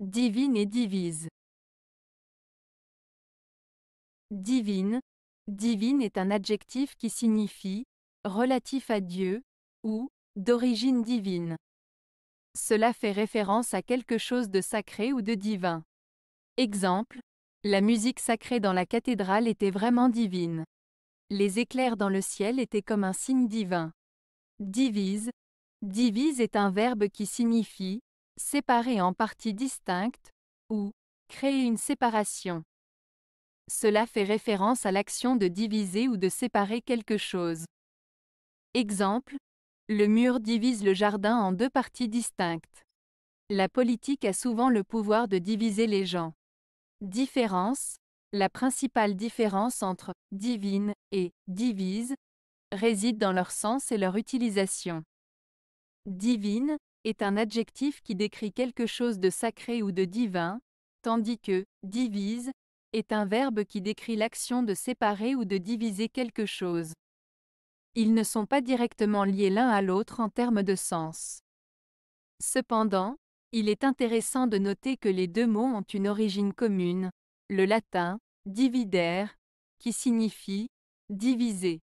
Divine et divise. Divine. Divine est un adjectif qui signifie relatif à Dieu ou d'origine divine. Cela fait référence à quelque chose de sacré ou de divin. Exemple, la musique sacrée dans la cathédrale était vraiment divine. Les éclairs dans le ciel étaient comme un signe divin. Divise. Divise est un verbe qui signifie séparer en parties distinctes, ou créer une séparation. Cela fait référence à l'action de diviser ou de séparer quelque chose. Exemple, le mur divise le jardin en deux parties distinctes. La politique a souvent le pouvoir de diviser les gens. Différence, la principale différence entre divine et divise réside dans leur sens et leur utilisation. Divine est un adjectif qui décrit quelque chose de sacré ou de divin, tandis que divise est un verbe qui décrit l'action de séparer ou de diviser quelque chose. Ils ne sont pas directement liés l'un à l'autre en termes de sens. Cependant, il est intéressant de noter que les deux mots ont une origine commune, le latin dividere, qui signifie diviser.